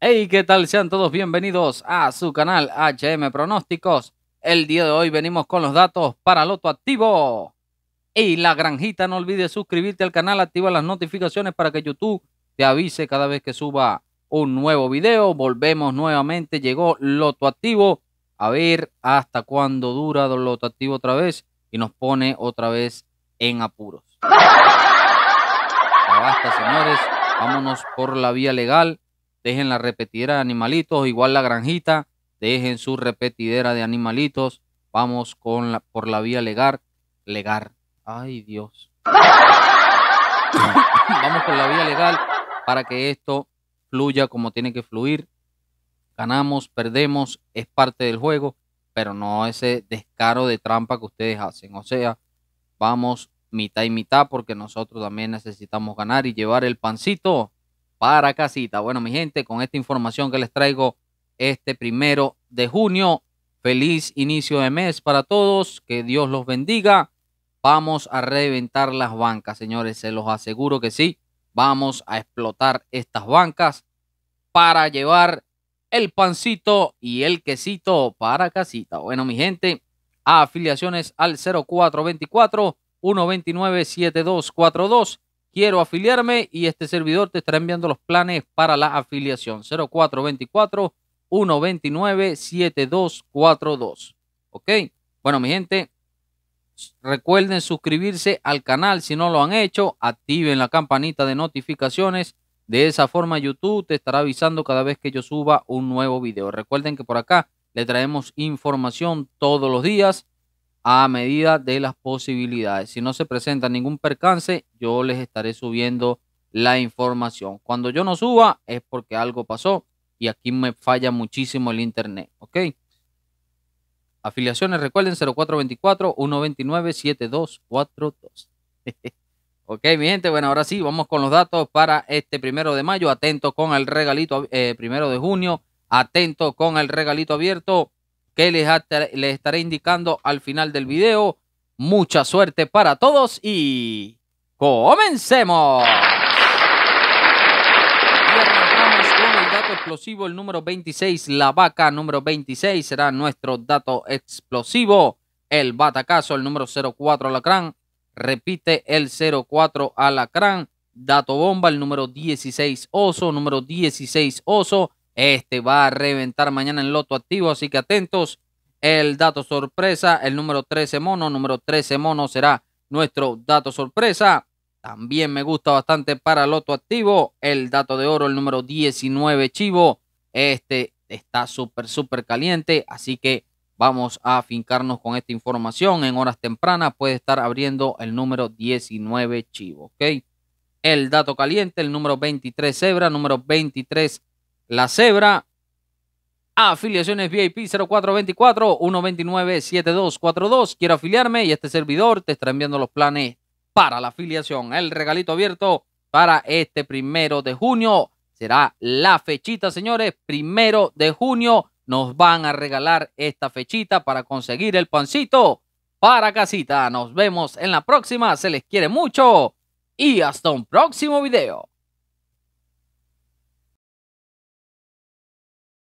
Hey, ¿qué tal? Sean todos bienvenidos a su canal HM Pronósticos. El día de hoy venimos con los datos para Loto Activo. Y la granjita, no olvides suscribirte al canal, activa las notificaciones para que YouTube te avise cada vez que suba un nuevo video. Volvemos nuevamente, llegó Loto Activo. A ver hasta cuándo dura Loto Activo otra vez y nos pone otra vez en apuros. basta, señores. Vámonos por la vía legal dejen la repetidera de animalitos, igual la granjita, dejen su repetidera de animalitos, vamos con la, por la vía legal, legal, ay Dios. vamos por la vía legal para que esto fluya como tiene que fluir. Ganamos, perdemos, es parte del juego, pero no ese descaro de trampa que ustedes hacen. O sea, vamos mitad y mitad porque nosotros también necesitamos ganar y llevar el pancito para casita. Bueno, mi gente, con esta información que les traigo este primero de junio, feliz inicio de mes para todos, que Dios los bendiga. Vamos a reventar las bancas, señores, se los aseguro que sí. Vamos a explotar estas bancas para llevar el pancito y el quesito para casita. Bueno, mi gente, a afiliaciones al 0424 129 7242 quiero afiliarme y este servidor te estará enviando los planes para la afiliación. 0424 129 7242. ¿Ok? Bueno, mi gente, recuerden suscribirse al canal si no lo han hecho. Activen la campanita de notificaciones. De esa forma YouTube te estará avisando cada vez que yo suba un nuevo video. Recuerden que por acá le traemos información todos los días a medida de las posibilidades. Si no se presenta ningún percance, yo les estaré subiendo la información. Cuando yo no suba es porque algo pasó y aquí me falla muchísimo el internet, ¿ok? Afiliaciones, recuerden 0424-129-7242. ok, mi gente, bueno, ahora sí, vamos con los datos para este primero de mayo. Atento con el regalito, eh, primero de junio, atento con el regalito abierto que les, estaré indicando al final del video. Mucha suerte para todos y comencemos. dato explosivo, el número 26, la vaca número 26 será nuestro dato explosivo. El batacazo, el número 04, alacrán. Repite el 04, alacrán. Dato bomba, el número 16, oso. Número 16, oso. Este va a reventar mañana en Loto Activo, así que atentos. El dato sorpresa, el número 13 mono, número 13 mono será nuestro dato sorpresa. También me gusta bastante para Loto Activo. El dato de oro, el número 19 chivo. Este está súper, súper caliente, así que vamos a fincarnos con esta información. En horas tempranas puede estar abriendo el número 19 chivo, ¿ok? El dato caliente, el número 23 cebra, número 23 la Cebra. Afiliaciones VIP 0424-129-7242. Quiero afiliarme y este servidor te está enviando los planes para la afiliación. El regalito abierto para este primero de junio. Será la fechita, señores. Primero de junio nos van a regalar esta fechita para conseguir el pancito para casita. Nos vemos en la próxima. Se les quiere mucho y hasta un próximo video.